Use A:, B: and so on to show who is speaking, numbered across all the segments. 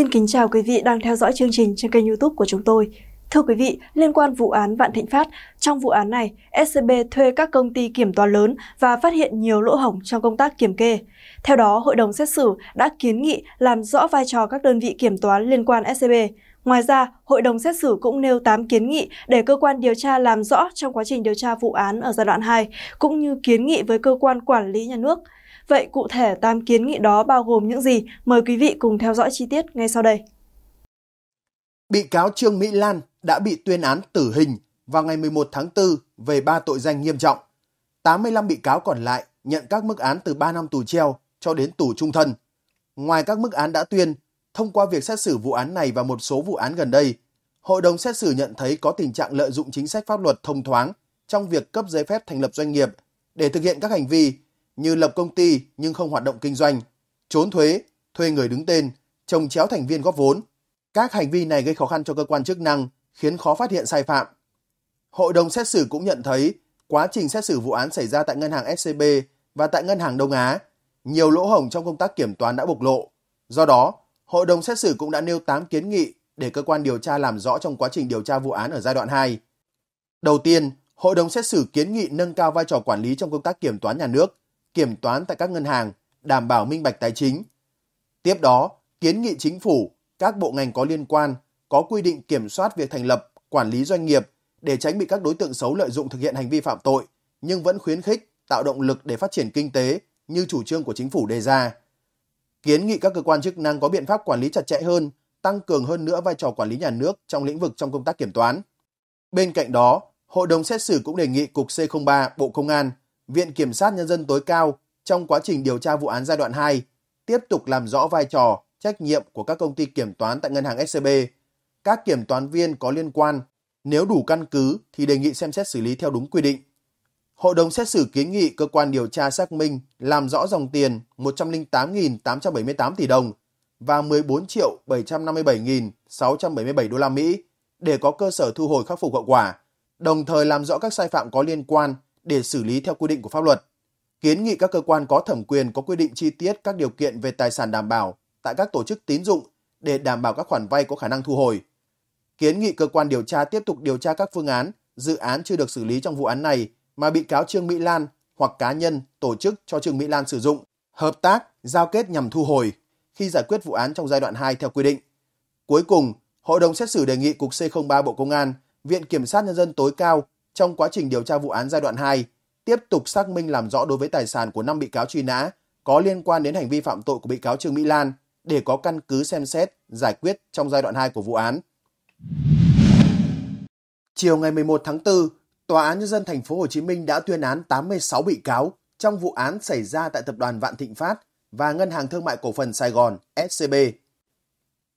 A: Xin kính chào quý vị đang theo dõi chương trình trên kênh youtube của chúng tôi. Thưa quý vị, liên quan vụ án Vạn Thịnh Phát, trong vụ án này, SCB thuê các công ty kiểm toán lớn và phát hiện nhiều lỗ hổng trong công tác kiểm kê. Theo đó, hội đồng xét xử đã kiến nghị làm rõ vai trò các đơn vị kiểm toán liên quan SCB. Ngoài ra, hội đồng xét xử cũng nêu 8 kiến nghị để cơ quan điều tra làm rõ trong quá trình điều tra vụ án ở giai đoạn 2, cũng như kiến nghị với cơ quan quản lý nhà nước – Vậy cụ thể 8 kiến nghị đó bao gồm những gì? Mời quý vị cùng theo dõi chi tiết ngay sau đây. Bị cáo Trương Mỹ Lan đã bị tuyên án tử hình vào ngày 11 tháng 4 về 3 tội danh nghiêm trọng. 85 bị cáo còn lại nhận các mức án từ 3 năm tù treo cho đến tù trung thân. Ngoài các mức án đã tuyên, thông qua việc xét xử vụ án này và một số vụ án gần đây, hội đồng xét xử nhận thấy có tình trạng lợi dụng chính sách pháp luật thông thoáng trong việc cấp giấy phép thành lập doanh nghiệp để thực hiện các hành vi như lập công ty nhưng không hoạt động kinh doanh, trốn thuế, thuê người đứng tên, trồng chéo thành viên góp vốn. Các hành vi này gây khó khăn cho cơ quan chức năng, khiến khó phát hiện sai phạm. Hội đồng xét xử cũng nhận thấy quá trình xét xử vụ án xảy ra tại ngân hàng SCB và tại ngân hàng Đông Á, nhiều lỗ hổng trong công tác kiểm toán đã bộc lộ. Do đó, hội đồng xét xử cũng đã nêu 8 kiến nghị để cơ quan điều tra làm rõ trong quá trình điều tra vụ án ở giai đoạn 2. Đầu tiên, hội đồng xét xử kiến nghị nâng cao vai trò quản lý trong công tác kiểm toán nhà nước, kiểm toán tại các ngân hàng, đảm bảo minh bạch tài chính. Tiếp đó, kiến nghị chính phủ, các bộ ngành có liên quan có quy định kiểm soát việc thành lập, quản lý doanh nghiệp để tránh bị các đối tượng xấu lợi dụng thực hiện hành vi phạm tội, nhưng vẫn khuyến khích, tạo động lực để phát triển kinh tế như chủ trương của chính phủ đề ra. Kiến nghị các cơ quan chức năng có biện pháp quản lý chặt chẽ hơn, tăng cường hơn nữa vai trò quản lý nhà nước trong lĩnh vực trong công tác kiểm toán. Bên cạnh đó, Hội đồng xét xử cũng đề nghị Cục C03 Bộ Công an Viện Kiểm sát Nhân dân tối cao trong quá trình điều tra vụ án giai đoạn 2 tiếp tục làm rõ vai trò, trách nhiệm của các công ty kiểm toán tại ngân hàng SCB. Các kiểm toán viên có liên quan, nếu đủ căn cứ thì đề nghị xem xét xử lý theo đúng quy định. Hội đồng xét xử kiến nghị cơ quan điều tra xác minh làm rõ dòng tiền 108.878 tỷ đồng và 14 triệu 757.677 đô la Mỹ để có cơ sở thu hồi khắc phục hậu quả, đồng thời làm rõ các sai phạm có liên quan để xử lý theo quy định của pháp luật. Kiến nghị các cơ quan có thẩm quyền có quy định chi tiết các điều kiện về tài sản đảm bảo tại các tổ chức tín dụng để đảm bảo các khoản vay có khả năng thu hồi. Kiến nghị cơ quan điều tra tiếp tục điều tra các phương án, dự án chưa được xử lý trong vụ án này mà bị cáo Trương Mỹ Lan hoặc cá nhân, tổ chức cho Trương Mỹ Lan sử dụng, hợp tác, giao kết nhằm thu hồi khi giải quyết vụ án trong giai đoạn 2 theo quy định. Cuối cùng, Hội đồng xét xử đề nghị Cục C03 Bộ Công an, Viện Kiểm sát Nhân dân tối cao trong quá trình điều tra vụ án giai đoạn 2, tiếp tục xác minh làm rõ đối với tài sản của 5 bị cáo truy nã có liên quan đến hành vi phạm tội của bị cáo Trương Mỹ Lan để có căn cứ xem xét, giải quyết trong giai đoạn 2 của vụ án. Chiều ngày 11 tháng 4, Tòa án nhân dân thành phố Hồ Chí Minh đã tuyên án 86 bị cáo trong vụ án xảy ra tại tập đoàn Vạn Thịnh Phát và Ngân hàng Thương mại Cổ phần Sài Gòn SCB.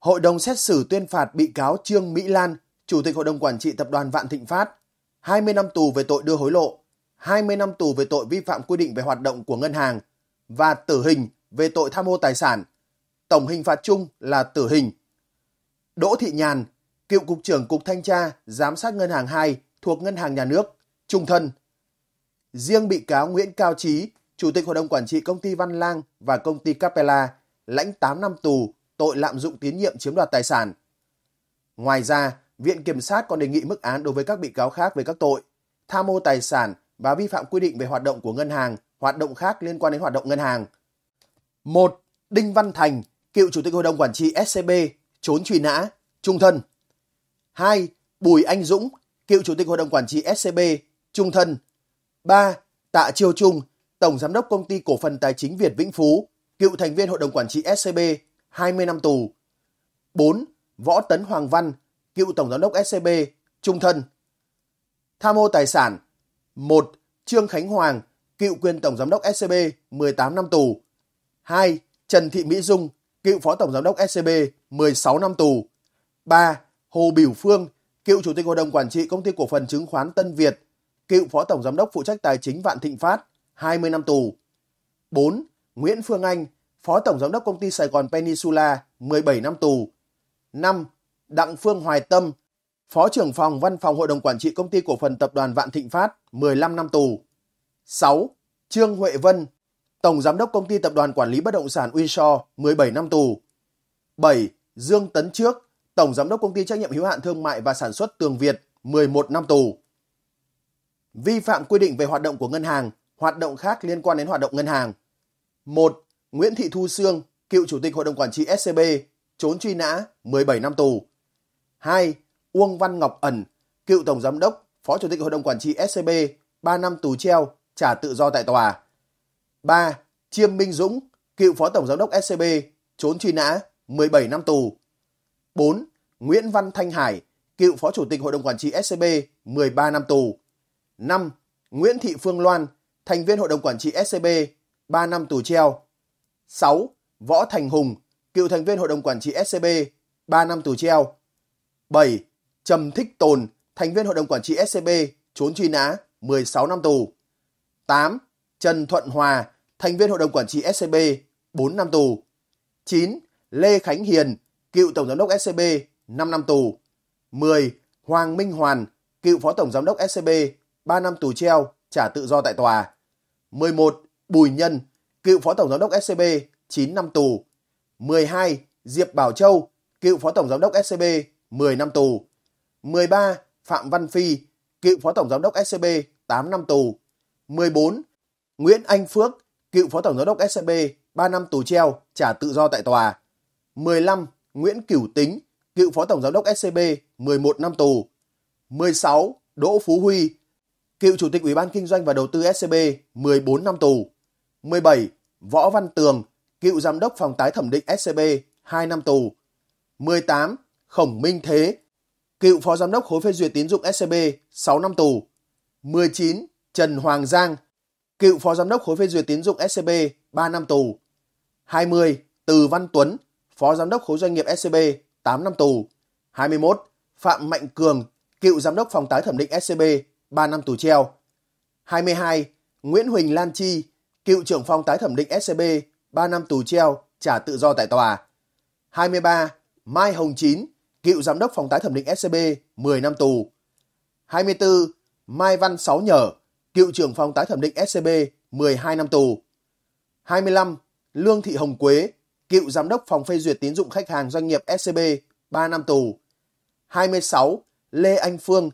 A: Hội đồng xét xử tuyên phạt bị cáo Trương Mỹ Lan, Chủ tịch Hội đồng Quản trị Tập đoàn Vạn Thịnh Phát 20 năm tù về tội đưa hối lộ, 20 năm tù về tội vi phạm quy định về hoạt động của ngân hàng và tử hình về tội tham mô tài sản. Tổng hình phạt chung là tử hình. Đỗ Thị Nhàn, cựu cục trưởng cục thanh tra giám sát ngân hàng 2 thuộc ngân hàng nhà nước, trung thân. Riêng bị cáo Nguyễn Cao Trí, chủ tịch hội đồng quản trị công ty Văn Lang và công ty Capella lãnh 8 năm tù tội lạm dụng tín nhiệm chiếm đoạt tài sản. Ngoài ra, Viện Kiểm sát còn đề nghị mức án đối với các bị cáo khác về các tội tham mô tài sản và vi phạm quy định về hoạt động của ngân hàng, hoạt động khác liên quan đến hoạt động ngân hàng. 1. Đinh Văn Thành, cựu chủ tịch hội đồng quản trị SCB, trốn truy nã, trung thân. 2. Bùi Anh Dũng, cựu chủ tịch hội đồng quản trị SCB, trung thân. 3. Tạ Chiêu Trung, tổng giám đốc công ty cổ phần tài chính Việt Vĩnh Phú, cựu thành viên hội đồng quản trị SCB, 20 năm tù. 4. Võ Tấn Hoàng Văn, cựu Tổng giám đốc SCB, trung thân. Tham ô tài sản 1. Trương Khánh Hoàng, cựu quyền Tổng giám đốc SCB, 18 năm tù. 2. Trần Thị Mỹ Dung, cựu Phó Tổng giám đốc SCB, 16 năm tù. 3. Hồ Biểu Phương, cựu Chủ tịch Hội đồng Quản trị Công ty Cổ phần Chứng khoán Tân Việt, cựu Phó Tổng giám đốc phụ trách tài chính Vạn Thịnh Phát, 20 năm tù. 4. Nguyễn Phương Anh, Phó Tổng giám đốc Công ty Sài Gòn Peninsula, 17 năm tù. 5. Đặng Phương Hoài Tâm, Phó trưởng phòng Văn phòng Hội đồng Quản trị Công ty Cổ phần Tập đoàn Vạn Thịnh Phát, 15 năm tù. 6. Trương Huệ Vân, Tổng Giám đốc Công ty Tập đoàn Quản lý Bất động sản Uinshaw, 17 năm tù. 7. Dương Tấn Trước, Tổng Giám đốc Công ty Trách nhiệm hữu hạn Thương mại và Sản xuất Tường Việt, 11 năm tù. Vi phạm quy định về hoạt động của ngân hàng, hoạt động khác liên quan đến hoạt động ngân hàng. 1. Nguyễn Thị Thu Sương, cựu Chủ tịch Hội đồng Quản trị SCB, trốn truy nã, 17 năm tù. 2. Uông Văn Ngọc Ẩn, cựu Tổng Giám đốc, Phó Chủ tịch Hội đồng Quản trị SCB, 3 năm tù treo, trả tự do tại tòa. 3. Chiêm Minh Dũng, cựu Phó Tổng Giám đốc SCB, trốn truy nã, 17 năm tù. 4. Nguyễn Văn Thanh Hải, cựu Phó Chủ tịch Hội đồng Quản trị SCB, 13 năm tù. 5. Nguyễn Thị Phương Loan, thành viên Hội đồng Quản trị SCB, 3 năm tù treo. 6. Võ Thành Hùng, cựu thành viên Hội đồng Quản trị SCB, 3 năm tù treo. 7. Trầm Thích Tồn, thành viên Hội đồng Quản trị SCB, trốn truy nã, 16 năm tù. 8. Trần Thuận Hòa, thành viên Hội đồng Quản trị SCB, 4 năm tù. 9. Lê Khánh Hiền, cựu Tổng Giám đốc SCB, 5 năm tù. 10. Hoàng Minh Hoàn, cựu Phó Tổng Giám đốc SCB, 3 năm tù treo, trả tự do tại tòa. 11. Bùi Nhân, cựu Phó Tổng Giám đốc SCB, 9 năm tù. 12. Diệp Bảo Châu, cựu Phó Tổng Giám đốc SCB, 10 năm tù. 13. Phạm Văn Phi, cựu Phó Tổng Giám đốc SCB, 8 năm tù. 14. Nguyễn Anh Phước, cựu Phó Tổng Giám đốc SCB, 3 năm tù treo, trả tự do tại tòa. 15. Nguyễn Cửu Tính, cựu Phó Tổng Giám đốc SCB, 11 năm tù. 16. Đỗ Phú Huy, cựu Chủ tịch Ủy ban Kinh doanh và Đầu tư SCB, 14 năm tù. 17. Võ Văn Tường, cựu Giám đốc Phòng tái thẩm định SCB, 2 năm tù. 18. Khổng Minh Thế, cựu phó giám đốc khối phê duyệt tín dụng SCB, 6 năm tù. 19. Trần Hoàng Giang, cựu phó giám đốc khối phê duyệt tín dụng SCB, 3 năm tù. 20. Từ Văn Tuấn, phó giám đốc khối doanh nghiệp SCB, 8 năm tù. 21. Phạm Mạnh Cường, cựu giám đốc phòng tái thẩm định SCB, 3 năm tù treo. 22. Nguyễn Huỳnh Lan Chi, cựu trưởng phòng tái thẩm định SCB, 3 năm tù treo, trả tự do tại tòa. 23. Mai Hồng Chín, cựu giám đốc phòng tái thẩm định SCB 10 năm tù. 24. Mai Văn Sáu Nhở, cựu trưởng phòng tái thẩm định SCB 12 năm tù. 25. Lương Thị Hồng Quế, cựu giám đốc phòng phê duyệt tín dụng khách hàng doanh nghiệp SCB 3 năm tù. 26. Lê Anh Phương,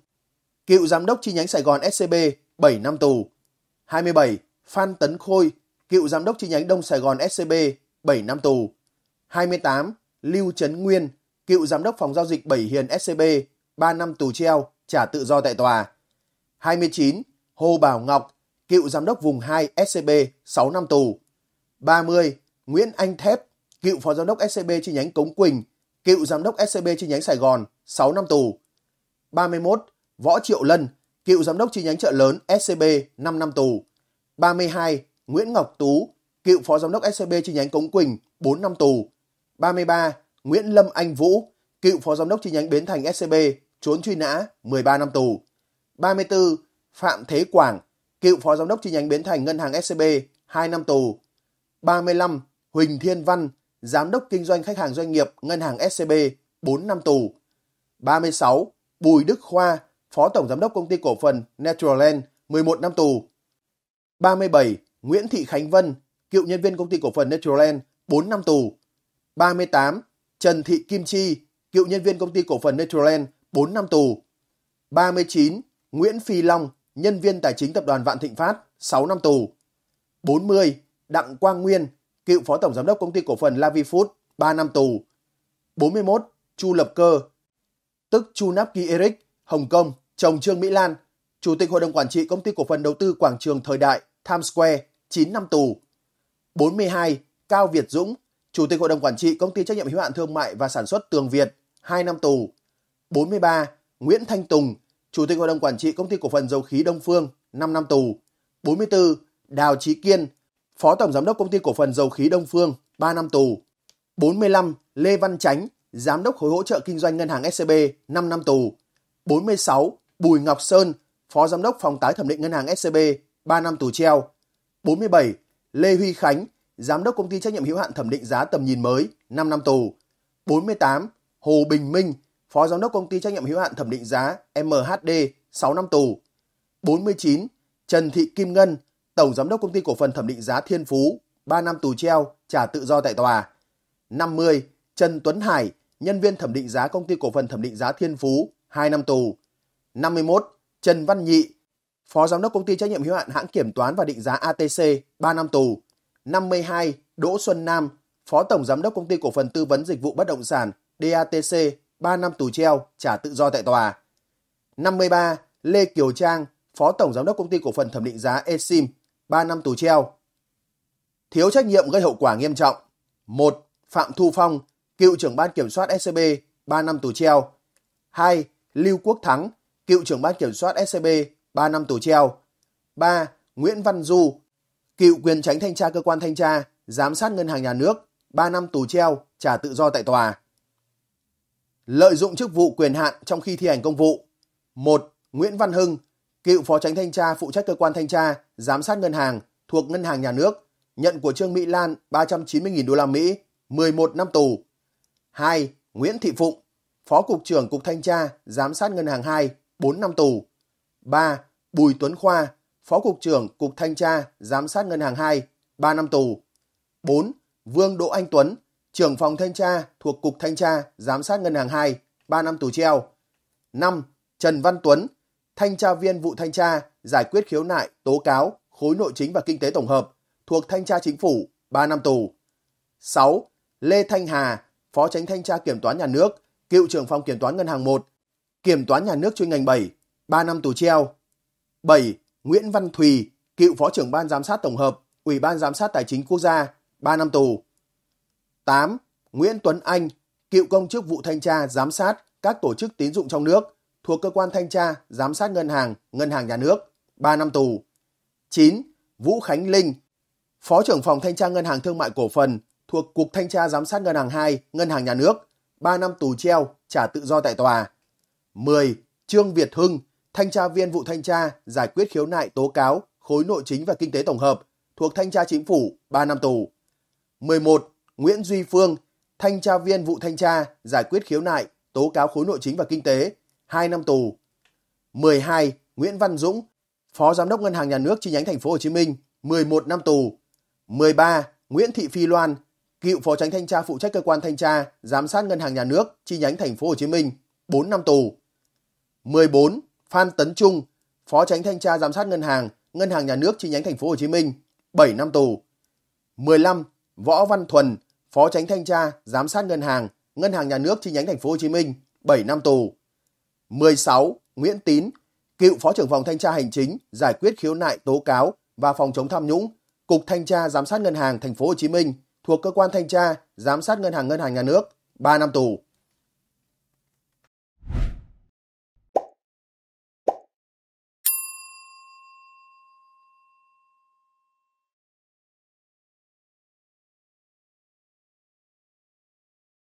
A: cựu giám đốc chi nhánh Sài Gòn SCB 7 năm tù. 27. Phan Tấn Khôi, cựu giám đốc chi nhánh Đông Sài Gòn SCB 7 năm tù. 28. Lưu Trấn Nguyên, cựu giám đốc phòng giao dịch Bảy Hiền SCB, 3 năm tù treo, trả tự do tại tòa. 29. Hồ Bảo Ngọc, cựu giám đốc vùng 2 SCB, 6 năm tù. 30. Nguyễn Anh Thép, cựu phó giám đốc SCB chi nhánh Cống Quỳnh, cựu giám đốc SCB chi nhánh Sài Gòn, 6 năm tù. 31. Võ Triệu Lân, cựu giám đốc chi nhánh chợ lớn SCB, 5 năm tù. 32. Nguyễn Ngọc Tú, cựu phó giám đốc SCB chi nhánh Cống Quỳnh, 4 năm tù. 33. Nguyễn Lâm Anh Vũ, cựu phó giám đốc chi nhánh Bến Thành SCB, trốn truy nã 13 năm tù. 34. Phạm Thế Quảng, cựu phó giám đốc chi nhánh Bến Thành Ngân hàng SCB, 2 năm tù. 35. Huỳnh Thiên Văn, giám đốc kinh doanh khách hàng doanh nghiệp Ngân hàng SCB, 4 năm tù. 36. Bùi Đức Khoa, phó tổng giám đốc công ty cổ phần Naturland, 11 năm tù. 37. Nguyễn Thị Khánh Vân, cựu nhân viên công ty cổ phần Naturland, 4 năm tù. 38. Trần Thị Kim Chi, cựu nhân viên công ty cổ phần Natureland, 4 năm tù. 39. Nguyễn Phi Long, nhân viên tài chính tập đoàn Vạn Thịnh Phát, 6 năm tù. 40. Đặng Quang Nguyên, cựu phó tổng giám đốc công ty cổ phần Lavifood, 3 năm tù. 41. Chu Lập Cơ, tức Chu Nap Ki Eric, Hồng Kông, chồng Trương Mỹ Lan, chủ tịch hội đồng quản trị công ty cổ phần đầu tư quảng trường thời đại Times Square, 9 năm tù. 42. Cao Việt Dũng, Chủ tịch Hội đồng Quản trị Công ty Trách nhiệm hữu hạn Thương mại và Sản xuất Tường Việt 2 năm tù. 43. Nguyễn Thanh Tùng, Chủ tịch Hội đồng Quản trị Công ty Cổ phần Dầu khí Đông Phương 5 năm tù. 44. Đào Chí Kiên, Phó Tổng Giám đốc Công ty Cổ phần Dầu khí Đông Phương 3 năm tù. 45. Lê Văn Chánh, Giám đốc Khối hỗ trợ kinh doanh Ngân hàng SCB e 5 năm tù. 46. Bùi Ngọc Sơn, Phó Giám đốc Phòng tái thẩm định Ngân hàng SCB e 3 năm tù treo. 47. Lê Huy Khánh, Giám đốc công ty trách nhiệm hữu hạn thẩm định giá tầm nhìn mới, 5 năm tù. 48. Hồ Bình Minh, Phó Giám đốc Công ty Trách nhiệm hữu hạn Thẩm định giá MHD 6 năm tù. 49. Trần Thị Kim Ngân, Tổng Giám đốc Công ty Cổ phần Thẩm định giá Thiên Phú 3 năm tù treo, trả tự do tại tòa. 50. Trần Tuấn Hải, nhân viên thẩm định giá Công ty Cổ phần Thẩm định giá Thiên Phú 2 năm tù. 51. Trần Văn Nhị, Phó Giám đốc Công ty Trách nhiệm hữu hạn Hãng Kiểm toán và Định giá ATC 3 năm tù. 52 Đỗ Xuân Nam, Phó Tổng Giám đốc Công ty Cổ phần Tư vấn Dịch vụ Bất động sản DATC 3 năm tù treo trả tự do tại tòa. 53 Lê Kiều Trang, Phó Tổng Giám đốc Công ty Cổ phần Thẩm định giá Esim 3 năm tù treo. Thiếu trách nhiệm gây hậu quả nghiêm trọng 1. Phạm Thu Phong, cựu trưởng ban kiểm soát SCB e 3 năm tù treo. 2. Lưu Quốc Thắng, cựu trưởng ban kiểm soát SCB e 3 năm tù treo. 3. Nguyễn Văn Du, cựu quyền tránh thanh tra cơ quan thanh tra, giám sát ngân hàng nhà nước, 3 năm tù treo, trả tự do tại tòa. Lợi dụng chức vụ quyền hạn trong khi thi hành công vụ. 1. Nguyễn Văn Hưng, cựu phó tránh thanh tra phụ trách cơ quan thanh tra, giám sát ngân hàng thuộc ngân hàng nhà nước, nhận của Trương Mỹ Lan 390.000 đô la Mỹ, 11 năm tù. 2. Nguyễn Thị Phụng, phó cục trưởng cục thanh tra, giám sát ngân hàng 2, 4 năm tù. 3. Bùi Tuấn Khoa, Phó Cục trưởng Cục Thanh tra Giám sát Ngân hàng 2, 3 năm tù. 4. Vương Đỗ Anh Tuấn, trưởng phòng thanh tra thuộc Cục Thanh tra Giám sát Ngân hàng 2, 3 năm tù treo. 5. Trần Văn Tuấn, thanh tra viên vụ thanh tra giải quyết khiếu nại, tố cáo, khối nội chính và kinh tế tổng hợp thuộc Thanh tra Chính phủ, 3 năm tù. 6. Lê Thanh Hà, Phó Tránh Thanh tra Kiểm toán Nhà nước, cựu trưởng phòng Kiểm toán Ngân hàng 1, Kiểm toán Nhà nước chuyên ngành 7, 3 năm tù treo. 7. Nguyễn Văn Thùy, cựu Phó trưởng Ban Giám sát Tổng hợp, Ủy ban Giám sát Tài chính Quốc gia, 3 năm tù. 8. Nguyễn Tuấn Anh, cựu công chức vụ thanh tra, giám sát các tổ chức tín dụng trong nước thuộc cơ quan thanh tra, giám sát ngân hàng, ngân hàng nhà nước, 3 năm tù. 9. Vũ Khánh Linh, Phó trưởng phòng thanh tra Ngân hàng Thương mại Cổ phần thuộc Cục Thanh tra Giám sát Ngân hàng 2, Ngân hàng Nhà nước, 3 năm tù treo, trả tự do tại tòa. 10. Trương Việt Hưng, thanh tra viên vụ thanh tra giải quyết khiếu nại tố cáo khối nội chính và kinh tế tổng hợp thuộc thanh tra chính phủ 3 năm tù. 11. Nguyễn Duy Phương, thanh tra viên vụ thanh tra giải quyết khiếu nại tố cáo khối nội chính và kinh tế 2 năm tù. 12. Nguyễn Văn Dũng, phó giám đốc ngân hàng nhà nước chi nhánh thành phố Hồ Chí Minh 11 năm tù. 13. Nguyễn Thị Phi Loan, cựu phó tránh thanh tra phụ trách cơ quan thanh tra giám sát ngân hàng nhà nước chi nhánh thành phố Hồ Chí Minh 4 năm tù. 14. Phan Tấn Trung, Phó Tránh Thanh tra Giám sát Ngân hàng, Ngân hàng Nhà nước chi nhánh Thành phố Hồ Chí Minh, 7 năm tù. 15. Võ Văn Thuần, Phó Tránh Thanh tra Giám sát Ngân hàng, Ngân hàng Nhà nước chi nhánh Thành phố Hồ Chí Minh, 7 năm tù. 16. Nguyễn Tín, cựu Phó trưởng phòng Thanh tra Hành chính, giải quyết khiếu nại tố cáo và phòng chống tham nhũng, Cục Thanh tra Giám sát Ngân hàng Thành phố Hồ Chí Minh, thuộc cơ quan thanh tra giám sát ngân hàng ngân hàng nhà nước 3 năm tù.